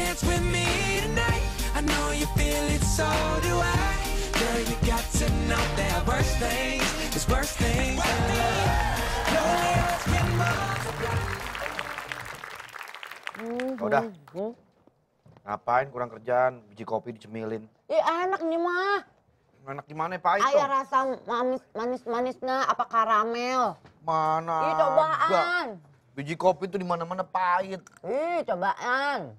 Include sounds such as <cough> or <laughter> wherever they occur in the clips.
dance with me tonight? I know you feel it, so do I. Girl, you got to know there are worse things. There's worse things. Uhuh. Udah. Hmm? Ngapain kurang kerjaan, biji kopi dicemilin. Ih, enak nih mah. Enak gimana Pak? Ayah rasa manis, manis manisnya apa karamel? Mana? Ih, cobaan. Biji kopi itu di mana-mana pahit. Ih, cobaan.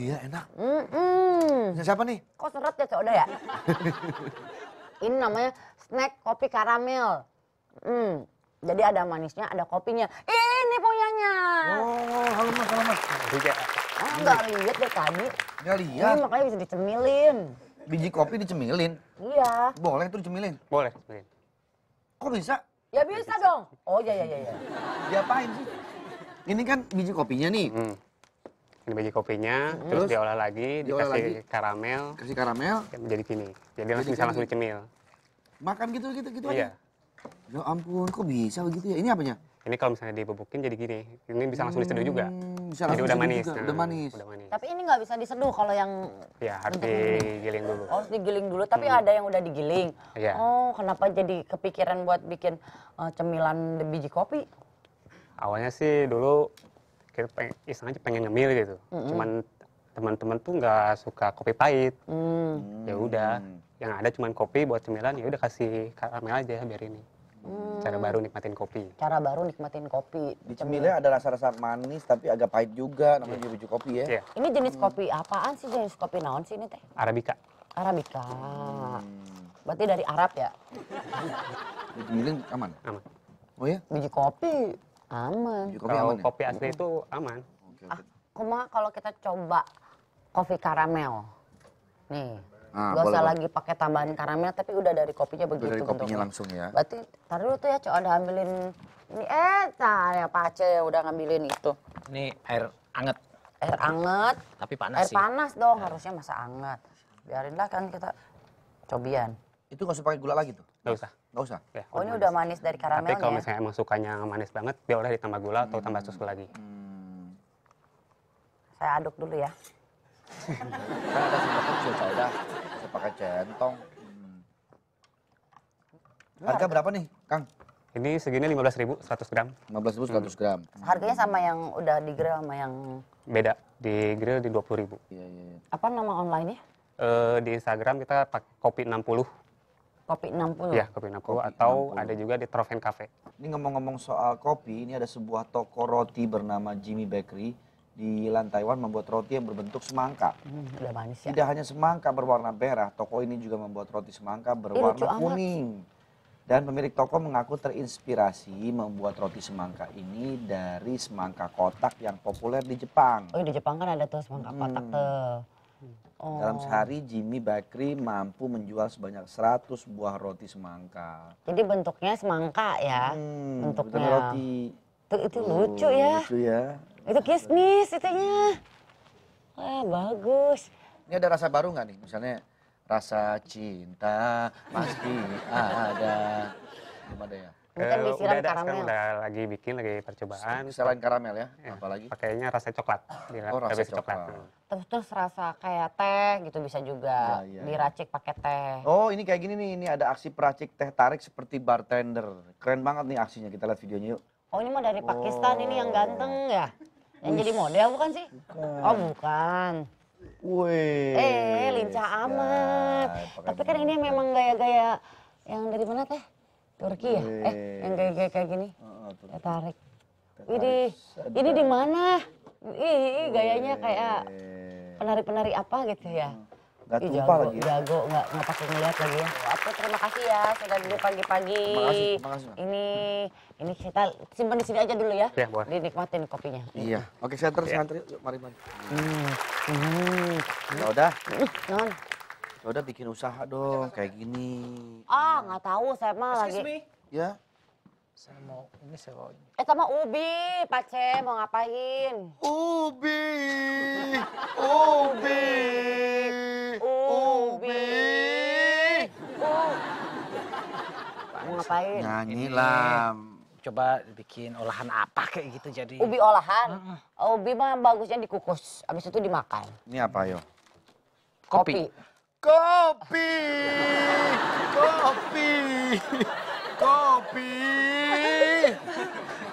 Iya enak. Mm -mm. Siapa nih? Kok seret ya Cok ya? <laughs> Ini namanya snack kopi karamel. Mm. Jadi ada manisnya, ada kopinya. Ini punyanya. Oh, halo mas, halo mas. Iya. Ah, nggak lihat deh tadi. Gak lihat. Ini makanya bisa dicemilin. Biji kopi dicemilin? Iya. Boleh tuh dicemilin? Boleh. Kok bisa? Ya bisa, bisa. dong. Oh, iya, iya, iya, iya. Diapain sih? Ini kan biji kopinya nih. Hmm ini biji kopinya, terus, terus diolah lagi, diolah dikasih lagi. karamel. Kasih karamel. Menjadi kini. Jadi, Jadi langsung bisa langsung dicemil. Makan gitu gitu gitu iya. aja. Ya ampun, kok bisa begitu ya? Ini apanya? Ini kalau misalnya dibubukin jadi gini, ini bisa langsung diseduh juga. Hmm, bisa jadi udah manis. Juga. Nah, udah manis. Udah manis. Tapi ini nggak bisa diseduh kalau yang Ya, harus digiling dulu. Oh, harus digiling dulu, tapi hmm. ada yang udah digiling. Ya. Oh, kenapa jadi kepikiran buat bikin uh, cemilan biji kopi? Awalnya sih dulu kita pengen, iseng aja pengen ngemil gitu mm-hmm. cuman teman-teman tuh nggak suka kopi pahit mm. ya udah yang ada cuman kopi buat cemilan ya udah kasih karamel aja biar ini Hmm. Cara baru nikmatin kopi. Cara baru nikmatin kopi. Di cemilnya ada rasa-rasa manis tapi agak pahit juga namanya yeah. biji kopi ya. Yeah. Ini jenis hmm. kopi apaan sih jenis kopi naon sih ini teh? Arabica. Arabica. Hmm. Berarti dari Arab ya? Di cemilin aman? Aman. Oh ya? Biji kopi. Aman. Iya, kopi kalau ya? kopi asli itu aman. Oke, ah, oke. kalau kita coba kopi karamel. Nih. Ah, gak usah lagi pakai tambahan karamel tapi udah dari kopinya begitu dari gitu. kopinya bentuknya. langsung ya berarti taruh dulu tuh ya coba udah ambilin ini eh tar ya pace ya udah ngambilin itu ini air anget air anget tapi panas air sih. panas dong harusnya masa anget biarinlah kan kita cobian itu gak usah pakai gula lagi tuh Gak usah. Gak usah? Ya, oh ini manis. udah manis dari karamel. Tapi kalau ya? misalnya emang sukanya manis banget, boleh ya ditambah gula atau tambah susu hmm. lagi. Hmm. Saya aduk dulu ya. kasih ada sempat kecil, saya pakai centong. Hmm. Harga berapa nih, Kang? Ini segini 15.000 100 gram. 15.000 100 hmm. gram. Hmm. Harganya sama yang udah di grill sama yang beda. Di grill di 20.000. Iya, iya, iya. Apa nama online-nya? Uh, di Instagram kita pakai kopi 60 Kopi 60. Ya, Kopi 60 kopi atau 60. ada juga di Troven Cafe. Ini ngomong-ngomong soal kopi, ini ada sebuah toko roti bernama Jimmy Bakery di Lantaiwan membuat roti yang berbentuk semangka. Hmm, udah manis ya. Tidak hanya semangka berwarna merah, toko ini juga membuat roti semangka berwarna eh, kuning. Dan pemilik toko mengaku terinspirasi membuat roti semangka ini dari semangka kotak yang populer di Jepang. Oh, di Jepang kan ada tuh semangka hmm. kotak tuh. Oh. Dalam sehari Jimmy Bakri mampu menjual sebanyak 100 buah roti semangka. Jadi bentuknya semangka ya? Hmm, bentuknya roti. Itu, itu oh, lucu ya. Lucu ya. Itu kismis itunya. Wah bagus. Ini ada rasa baru nggak nih? Misalnya rasa cinta pasti ada. Belum ada ya? Mungkin uh, eh, disiram udah ada, karamel. udah lagi bikin, lagi percobaan. Selain karamel ya, ya apalagi? Pakainya rasa coklat. Diracik, oh, rasa coklat. Terus terus rasa kayak teh gitu bisa juga ya, ya. diracik pakai teh. Oh, ini kayak gini nih, ini ada aksi peracik teh tarik seperti bartender. Keren banget nih aksinya, kita lihat videonya yuk. Oh, ini mah dari oh. Pakistan ini yang oh. ganteng ya? Yang jadi model bukan sih? Bukan. Oh, bukan. Wih. Eh, lincah amat. Ya, Tapi kan ini memang gaya-gaya yang dari mana teh? Turki ya? Eh, yang kayak kayak, kayak gini. Oh, oh, tarik. Ini ini di mana? Ih, gayanya kayak penari-penari apa gitu ya. Enggak Ih, tumpah lagi. Ya? Jago, nggak nggak pakai ngeliat lagi ya. Apa terima kasih ya sudah dulu pagi-pagi. terima kasih. Ini ini kita simpan di sini aja dulu ya. Iya, boleh. Dinikmatin kopinya. Iya. Oke, saya terus iya. ngantri. yuk Mari, mari. Hmm. Hmm. Ya udah. Hmm, non. Ya udah bikin usaha dong kayak gini. Ah, nggak tahu saya mah lagi. Me. Ya. Saya mau ini saya mau. ini. Eh sama Ubi, Pak Pace mau ngapain? Ubi. <laughs> Ubi. Ubi. Uh. Mau ngapain? Nyanyi lah. Coba bikin olahan apa kayak gitu jadi. Ubi olahan? Oh, Ubi mah bagusnya dikukus, abis itu dimakan. Ini apa yo? Kopi. Kopi. Kopi, kopi, kopi.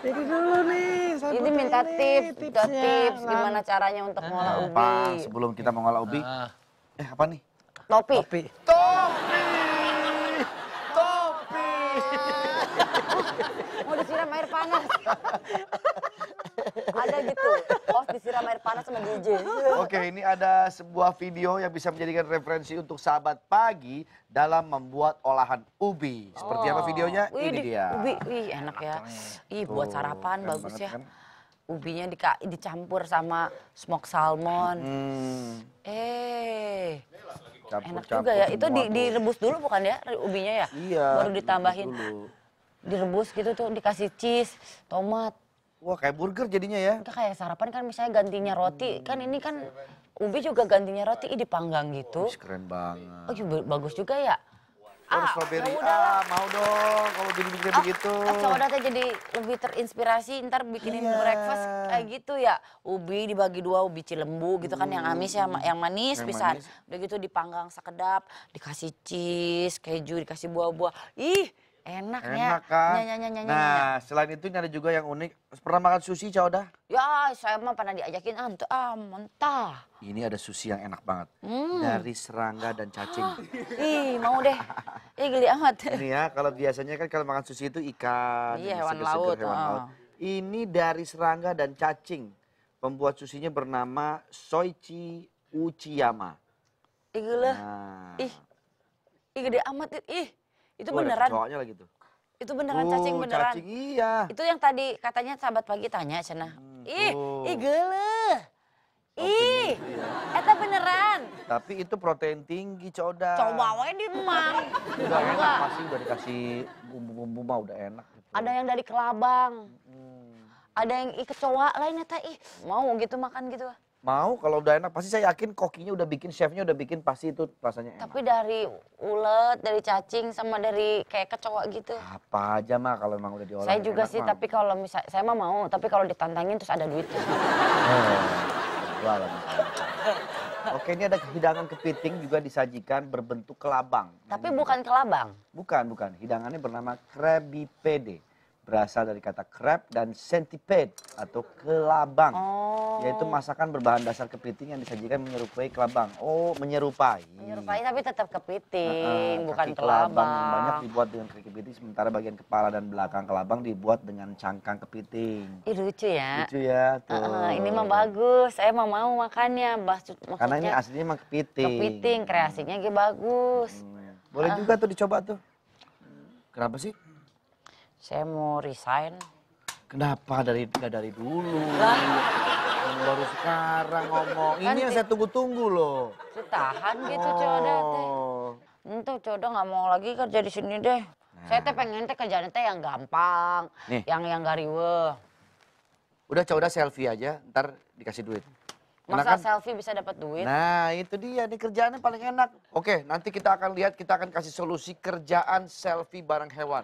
Jadi dulu nih, ini Ini minta tips, minta tips nah. gimana caranya untuk eh, mengolah ubi. sebelum kita mengolah ubi, ah. eh apa nih? Topi. Topi. Topi. Topi. Mau disiram air panas. <laughs> ada gitu Oh, disiram air panas sama DJ oke ini ada sebuah video yang bisa menjadikan referensi untuk sahabat pagi dalam membuat olahan ubi seperti oh. apa videonya ini di, dia ubi wih enak, ya ih buat sarapan Tuh, bagus ya kan? ubinya di, dicampur sama smoked salmon hmm. eh campur, enak campur, juga ya itu di, direbus dulu bukan ya ubinya ya iya, baru ditambahin direbus gitu tuh dikasih cheese tomat Wah kayak burger jadinya ya. Itu kayak sarapan kan misalnya gantinya roti. Hmm. Kan ini kan ubi juga gantinya roti dipanggang gitu. Oh, keren banget. Oh bagus juga ya. Oh, ah, strawberry. Ya ah, mau dong kalau jadi bikin ah, begitu. Kalau eh, cowok jadi lebih terinspirasi ntar bikinin yeah. breakfast kayak gitu ya. Ubi dibagi dua, ubi cilembu gitu kan yang amis ya, yang manis bisa. Udah gitu dipanggang sekedap, dikasih cheese, keju, dikasih buah-buah. Ih, Enak, Enak ya. kan? nah, selain itu ini ada juga yang unik. Pernah makan sushi, cauda? Ya, saya mah pernah diajakin antu. Ah, ah, mentah. Ini ada sushi yang enak banget. Hmm. Dari serangga dan cacing. <gasps> Ih, mau deh. Ih, geli amat. Ini ya, kalau biasanya kan kalau makan sushi itu ikan. Iya, hewan seger laut. Hewan ah. laut. Ini dari serangga dan cacing. Pembuat susinya bernama Soichi Uchiyama. Ih, Nah. ih, gede amat. Ih. Itu Wah, beneran. Cowoknya lagi tuh. Itu beneran oh, cacing beneran. Cacing iya. Itu yang tadi katanya sahabat pagi tanya cina Hmm, ih, oh. ih geuleuh. Ih, itu beneran. Tapi itu protein tinggi, Coda. Coba wae di rumah. Udah enak pasti udah dikasih bumbu-bumbu mah udah enak. Gitu. Ada yang dari kelabang. Hmm. Ada yang ih kecoa lain eta ih. Mau gitu makan gitu. Mau kalau udah enak pasti saya yakin kokinya udah bikin chefnya udah bikin pasti itu rasanya enak. Tapi dari ulet, dari cacing sama dari kayak kecoa gitu. Apa aja mah kalau emang udah diolah. Saya juga sih mah. tapi kalau misalnya, saya mah mau tapi kalau ditantangin terus ada duit. Oh, Oke ini ada hidangan kepiting juga disajikan berbentuk kelabang. Tapi bukan kelabang. Bukan bukan hidangannya bernama krabby pede berasal dari kata crab dan centipede atau kelabang, oh. yaitu masakan berbahan dasar kepiting yang disajikan menyerupai kelabang. Oh, menyerupai. Menyerupai tapi tetap kepiting, uh, bukan kelabang. kelabang. banyak dibuat dengan kaki kepiting, sementara bagian kepala dan belakang kelabang dibuat dengan cangkang kepiting. Ih, lucu ya. Lucu ya. Tuh. Uh, ini mah bagus, saya eh, mau mau makannya. Maksudnya, Karena ini aslinya mah kepiting. Kepiting, kreasinya gitu bagus. Hmm. Ya. Boleh uh. juga tuh dicoba tuh. Kenapa sih? Saya mau resign. Kenapa dari gak dari dulu? Baru sekarang ngomong. Ini yang saya tunggu-tunggu loh. Tahan gitu oh. coda teh. Itu coda nggak mau lagi kerja di sini deh. Nah. Saya teh pengen teh kerjaan teh yang gampang, yang yang gariwe. Udah coda selfie aja, ntar dikasih duit. Masa kan? selfie bisa dapat duit? Nah itu dia, nih kerjaannya paling enak. Oke, nanti kita akan lihat, kita akan kasih solusi kerjaan selfie bareng hewan.